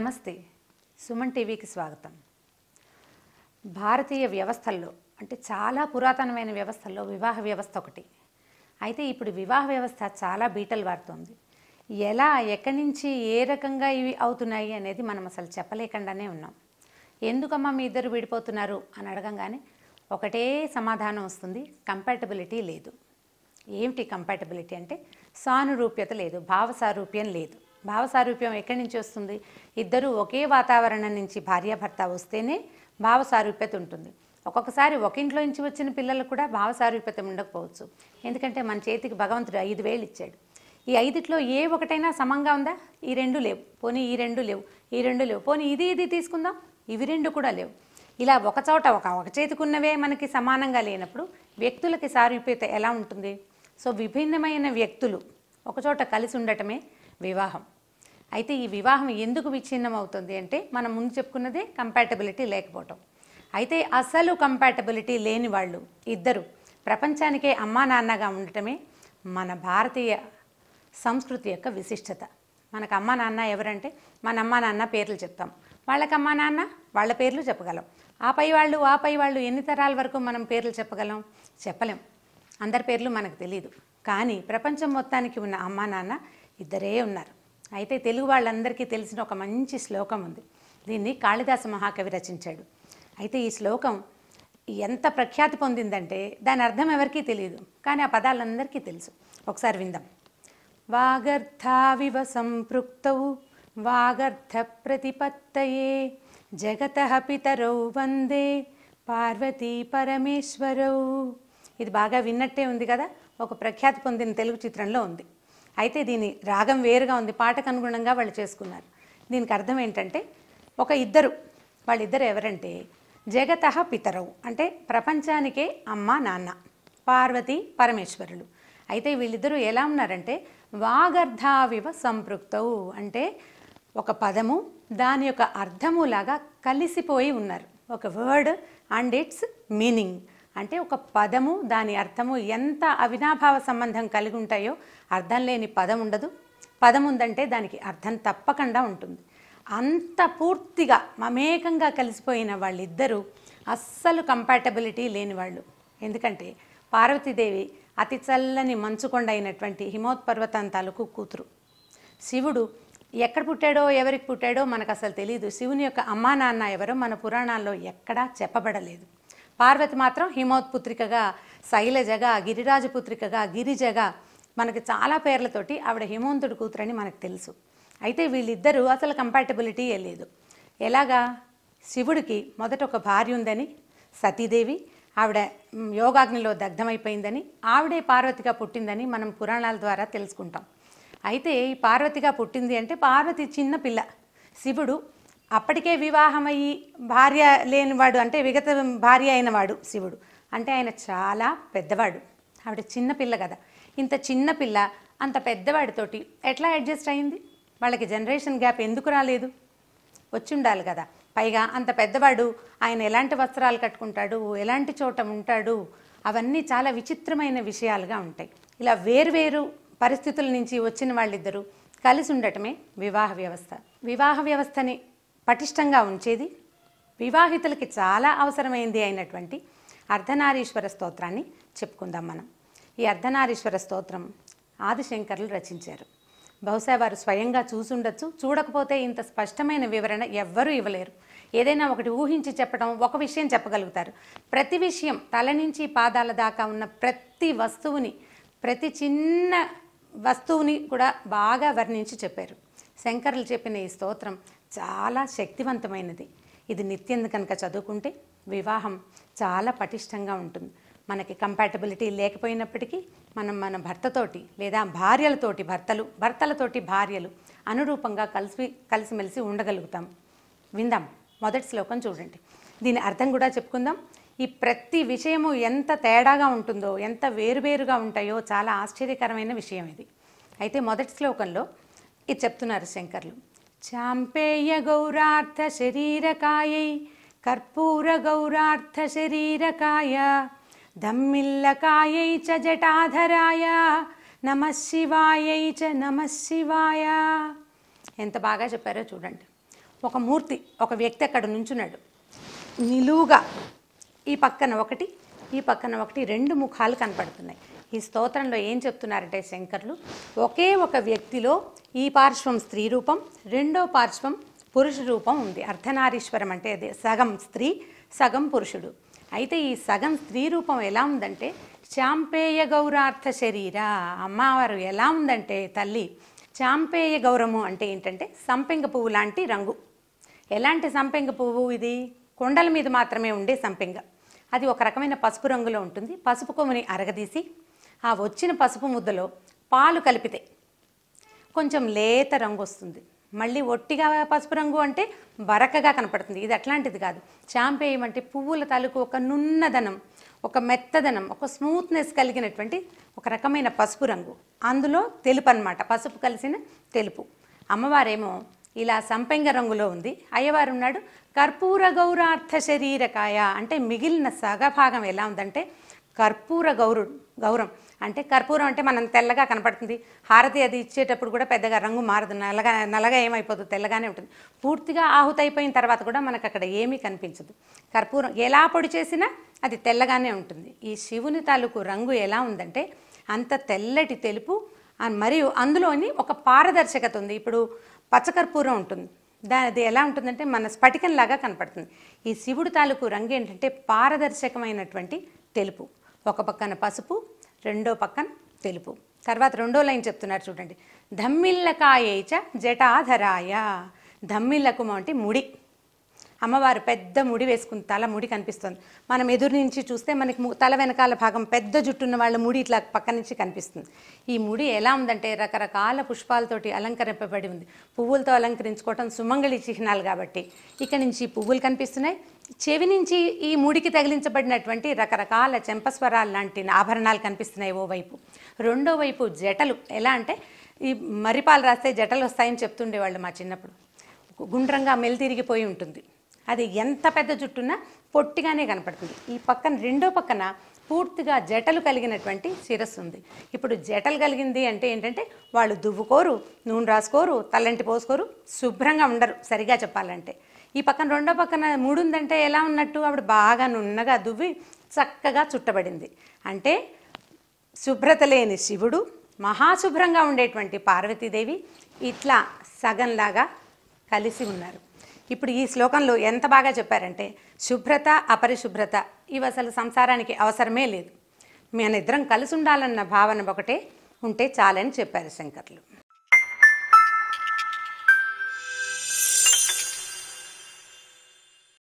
నమస్తే సుమన్ టీవీకి స్వాగతం భారతీయ వ్యవస్థల్లో అంటే చాలా పురాతనమైన వ్యవస్థల్లో వివాహ వ్యవస్థ ఒకటి అయితే ఇప్పుడు వివాహ వ్యవస్థ చాలా బీటలు వాడుతుంది ఎలా ఎక్కడి నుంచి ఏ రకంగా ఇవి అవుతున్నాయి అనేది మనం అసలు చెప్పలేకుండానే ఉన్నాం ఎందుకమ్మా మీ ఇద్దరు విడిపోతున్నారు అని అడగంగానే ఒకటే సమాధానం వస్తుంది కంపాటబిలిటీ లేదు ఏమిటి కంపాటబిలిటీ అంటే సానురూప్యత లేదు భావ సారూప్యం లేదు భావసారూప్యం ఎక్కడి నుంచి వస్తుంది ఇద్దరు ఒకే వాతావరణం నుంచి భార్యాభర్త వస్తేనే భావసారూప్యత ఉంటుంది ఒక్కొక్కసారి ఒక ఇంట్లో నుంచి వచ్చిన పిల్లలు కూడా భావసారూప్యత ఉండకపోవచ్చు ఎందుకంటే మన చేతికి భగవంతుడు ఐదు వేలు ఇచ్చాడు ఈ ఐదిట్లో ఏ ఒకటైనా సమంగా ఉందా ఈ రెండు లేవు పోనీ ఈ రెండు లేవు ఈ రెండు లేవు పోనీ ఇది ఇది తీసుకుందాం ఇవి రెండు కూడా లేవు ఇలా ఒక చోట ఒక ఒక చేతికున్నవే మనకి సమానంగా లేనప్పుడు వ్యక్తులకి సారూప్యత ఎలా ఉంటుంది సో విభిన్నమైన వ్యక్తులు ఒకచోట కలిసి ఉండటమే వివాహం అయితే ఈ వివాహం ఎందుకు విచ్ఛిన్నం అవుతుంది అంటే మనం ముందు చెప్పుకున్నదే కంపాటబిలిటీ లేకపోవటం అయితే అసలు కంపాటబిలిటీ లేని వాళ్ళు ఇద్దరు ప్రపంచానికే అమ్మా నాన్నగా ఉండటమే మన భారతీయ సంస్కృతి యొక్క విశిష్టత మనకు అమ్మా నాన్న ఎవరంటే మన అమ్మా నాన్న పేర్లు చెప్తాం వాళ్ళకి అమ్మా నాన్న వాళ్ళ పేర్లు చెప్పగలం ఆ పై వాళ్ళు ఆ పై వాళ్ళు ఎన్ని తరాల వరకు మనం పేర్లు చెప్పగలం చెప్పలేం అందరి పేర్లు మనకు తెలియదు కానీ ప్రపంచం మొత్తానికి ఉన్న అమ్మా నాన్న ఇద్దరే ఉన్నారు అయితే తెలుగు వాళ్ళందరికీ తెలిసిన ఒక మంచి శ్లోకం ఉంది దీన్ని కాళిదాస మహాకవి రచించాడు అయితే ఈ శ్లోకం ఎంత ప్రఖ్యాతి పొందిందంటే దాని అర్థం ఎవరికీ తెలియదు కానీ ఆ పదాలందరికీ తెలుసు ఒకసారి విందాం వాగర్థావివ సంపృక్తవు వాగర్థ ప్రతిపత్తయే జగత పితరౌ వందే పార్వతీ పరమేశ్వరౌ ఇది బాగా విన్నట్టే ఉంది కదా ఒక ప్రఖ్యాతి పొందిన తెలుగు చిత్రంలో ఉంది అయితే దీని రాగం వేరుగా ఉంది పాటకు అనుగుణంగా వాళ్ళు చేసుకున్నారు దీనికి అర్థం ఏంటంటే ఒక ఇద్దరు వాళ్ళిద్దరు ఎవరంటే జగత పితరవు అంటే ప్రపంచానికే అమ్మ నాన్న పార్వతి పరమేశ్వరులు అయితే వీళ్ళిద్దరూ ఎలా ఉన్నారంటే వాగర్ధావివ సంపృక్తవు అంటే ఒక పదము దాని యొక్క అర్థములాగా కలిసిపోయి ఉన్నారు ఒక వర్డ్ అండ్ ఇట్స్ మీనింగ్ అంటే ఒక పదము దాని అర్థము ఎంత అవినాభావ సంబంధం కలిగి ఉంటాయో అర్థం లేని పదం ఉండదు పదం ఉందంటే దానికి అర్థం తప్పకుండా ఉంటుంది అంత పూర్తిగా మమేకంగా కలిసిపోయిన వాళ్ళిద్దరూ అస్సలు కంపాటబిలిటీ లేని వాళ్ళు ఎందుకంటే పార్వతీదేవి అతి చల్లని మంచుకొండ అయినటువంటి హిమోత్పర్వతం తాలూకు కూతురు శివుడు ఎక్కడ పుట్టాడో ఎవరికి పుట్టాడో మనకు అసలు తెలియదు శివుని యొక్క అమ్మా నాన్న ఎవరో మన పురాణాల్లో ఎక్కడా చెప్పబడలేదు పార్వతి మాత్రం పుత్రికగా శైలజగా పుత్రికగా గిరిజగా మనకి చాలా పేర్లతోటి ఆవిడ హిమవంతుడి కూతురని మనకు తెలుసు అయితే వీళ్ళిద్దరూ అసలు కంపాటబిలిటీ లేదు ఎలాగా శివుడికి మొదట ఒక భార్య ఉందని సతీదేవి ఆవిడ యోగాగ్నిలో దగ్ధమైపోయిందని ఆవిడే పార్వతిగా పుట్టిందని మనం పురాణాల ద్వారా తెలుసుకుంటాం అయితే ఈ పార్వతిగా పుట్టింది అంటే పార్వతి చిన్న పిల్ల శివుడు అప్పటికే వివాహమయ్యి భార్య లేనివాడు అంటే విగత భార్య అయినవాడు శివుడు అంటే ఆయన చాలా పెద్దవాడు ఆవిడ చిన్నపిల్ల కదా ఇంత చిన్నపిల్ల అంత పెద్దవాడితోటి ఎట్లా అడ్జస్ట్ అయింది వాళ్ళకి జనరేషన్ గ్యాప్ ఎందుకు రాలేదు వచ్చి ఉండాలి కదా పైగా అంత పెద్దవాడు ఆయన ఎలాంటి వస్త్రాలు కట్టుకుంటాడు ఎలాంటి చోట ఉంటాడు అవన్నీ చాలా విచిత్రమైన విషయాలుగా ఉంటాయి ఇలా వేరువేరు పరిస్థితుల నుంచి వచ్చిన వాళ్ళిద్దరూ కలిసి ఉండటమే వివాహ వ్యవస్థ వివాహ వ్యవస్థని పటిష్టంగా ఉంచేది వివాహితులకి చాలా అవసరమైంది అయినటువంటి అర్ధనారీశ్వర స్తోత్రాన్ని చెప్పుకుందాం మనం ఈ అర్ధనారీశ్వర స్తోత్రం ఆదిశంకర్లు రచించారు బహుశా వారు స్వయంగా చూసుండొచ్చు చూడకపోతే ఇంత స్పష్టమైన వివరణ ఎవ్వరూ ఇవ్వలేరు ఏదైనా ఒకటి ఊహించి చెప్పడం ఒక విషయం చెప్పగలుగుతారు ప్రతి విషయం తల నుంచి పాదాల దాకా ఉన్న ప్రతి వస్తువుని ప్రతి చిన్న వస్తువుని కూడా బాగా వర్ణించి చెప్పారు శంకరులు చెప్పిన ఈ స్తోత్రం చాలా శక్తివంతమైనది ఇది నిత్యం కనుక చదువుకుంటే వివాహం చాలా పటిష్టంగా ఉంటుంది మనకి కంపాటబిలిటీ లేకపోయినప్పటికీ మనం మన భర్తతోటి లేదా భార్యలతోటి భర్తలు భర్తలతోటి భార్యలు అనురూపంగా కలిసి కలిసిమెలిసి ఉండగలుగుతాం విందాం మొదటి శ్లోకం చూడండి దీని అర్థం కూడా చెప్పుకుందాం ఈ ప్రతి విషయము ఎంత తేడాగా ఉంటుందో ఎంత వేరువేరుగా ఉంటాయో చాలా ఆశ్చర్యకరమైన విషయం ఇది అయితే మొదటి శ్లోకంలో ఇది చెప్తున్నారు శంకర్లు చాంపేయ గౌరార్థ శరీరకాయై కర్పూర గౌరార్థ శరీరకాయ దమ్మిల్లకాయై చ జటాధరాయ నమశివాయై చ నమశివాయ ఎంత బాగా చెప్పారో చూడండి ఒక మూర్తి ఒక వ్యక్తి అక్కడ నుంచున్నాడు నిలువుగా ఈ పక్కన ఒకటి ఈ పక్కన ఒకటి రెండు ముఖాలు కనపడుతున్నాయి ఈ స్తోత్రంలో ఏం చెప్తున్నారంటే శంకర్లు ఒకే ఒక వ్యక్తిలో ఈ పార్శ్వం స్త్రీ రూపం రెండో పార్శ్వం పురుష రూపం ఉంది అర్ధనారీశ్వరం అంటే అదే సగం స్త్రీ సగం పురుషుడు అయితే ఈ సగం స్త్రీ రూపం ఎలా ఉందంటే చాంపేయ గౌరార్థ శరీర అమ్మవారు ఎలా ఉందంటే తల్లి చాంపేయ గౌరము అంటే ఏంటంటే సంపెంగ పువ్వు లాంటి రంగు ఎలాంటి సంపెంగ పువ్వు ఇది కొండల మీద మాత్రమే ఉండే సంపెంగ అది ఒక రకమైన పసుపు రంగులో ఉంటుంది పసుపు కొమ్ముని అరగదీసి ఆ వచ్చిన పసుపు ముద్దలో పాలు కలిపితే కొంచెం లేత రంగు వస్తుంది మళ్ళీ ఒట్టిగా పసుపు రంగు అంటే బరకగా కనపడుతుంది ఇది అట్లాంటిది కాదు చాంపేయం అంటే పువ్వుల తాలూకు ఒక నున్నదనం ఒక మెత్తదనం ఒక స్మూత్నెస్ కలిగినటువంటి ఒక రకమైన పసుపు రంగు అందులో తెలుపు అనమాట పసుపు కలిసిన తెలుపు అమ్మవారేమో ఇలా సంపెంగ రంగులో ఉంది అయ్యవారు ఉన్నాడు కర్పూర గౌరార్థ శరీరకాయ అంటే మిగిలిన సగభాగం ఎలా ఉందంటే కర్పూర గౌరు గౌరం అంటే కర్పూరం అంటే మనం తెల్లగా కనపడుతుంది హారతి అది ఇచ్చేటప్పుడు కూడా పెద్దగా రంగు మారదు నల్లగా నల్లగా ఏమైపోదు తెల్లగానే ఉంటుంది పూర్తిగా ఆహుతైపోయిన తర్వాత కూడా మనకు అక్కడ ఏమీ కనిపించదు కర్పూరం ఎలా పొడి చేసినా అది తెల్లగానే ఉంటుంది ఈ శివుని తాలూకు రంగు ఎలా ఉందంటే అంత తెల్లటి తెలుపు మరియు అందులోని ఒక పారదర్శకత ఉంది ఇప్పుడు పచ్చకర్పూరం ఉంటుంది దాని అది ఎలా ఉంటుందంటే మన స్ఫటికంలాగా కనపడుతుంది ఈ శివుడు తాలూకు రంగు ఏంటంటే పారదర్శకమైనటువంటి తెలుపు ఒక పక్కన పసుపు రెండో పక్కన తెలుపు తర్వాత రెండో లైన్ చెప్తున్నారు చూడండి ధమ్మిల్లకాయేచ జటాధరాయ ధమ్మిళ్ళకుమ అంటే ముడి అమ్మవారు పెద్ద ముడి వేసుకుని తల ముడి కనిపిస్తుంది మనం ఎదురు నుంచి చూస్తే మనకి తల వెనకాల భాగం పెద్ద జుట్టున్న వాళ్ళ ముడి ఇట్లా పక్క నుంచి కనిపిస్తుంది ఈ ముడి ఎలా ఉందంటే రకరకాల పుష్పాలతోటి అలంకరింపబడి ఉంది పువ్వులతో అలంకరించుకోవటం సుమంగళి చిహ్నాలు కాబట్టి ఇక్కడ నుంచి పువ్వులు కనిపిస్తున్నాయి చెవి నుంచి ఈ ముడికి తగిలించబడినటువంటి రకరకాల చెంపస్వరాలు లాంటి ఆభరణాలు కనిపిస్తున్నాయి ఓవైపు రెండో వైపు జటలు ఎలా అంటే ఈ మరిపాలు రాస్తే జటలు వస్తాయని చెప్తుండేవాళ్ళు మా చిన్నప్పుడు గుండ్రంగా తిరిగిపోయి ఉంటుంది అది ఎంత పెద్ద జుట్టున్నా పొట్టిగానే కనపడుతుంది ఈ పక్కన రెండో పక్కన పూర్తిగా జటలు కలిగినటువంటి శిరస్సు ఉంది ఇప్పుడు జటలు కలిగింది అంటే ఏంటంటే వాళ్ళు దువ్వుకోరు నూనె రాసుకోరు తల్లంటి పోసుకోరు శుభ్రంగా ఉండరు సరిగా చెప్పాలంటే ఈ పక్కన రెండో పక్కన మూడు ఉందంటే ఎలా ఉన్నట్టు ఆవిడ బాగా నున్నగా దువ్వి చక్కగా చుట్టబడింది అంటే శుభ్రత లేని శివుడు మహాశుభ్రంగా ఉండేటువంటి పార్వతీదేవి ఇట్లా సగంలాగా కలిసి ఉన్నారు ఇప్పుడు ఈ శ్లోకంలో ఎంత బాగా చెప్పారంటే శుభ్రత అపరిశుభ్రత ఇవి అసలు సంసారానికి అవసరమే లేదు మన ఇద్దరం కలిసి ఉండాలన్న భావన ఒకటే ఉంటే చాలని చెప్పారు శంకర్లు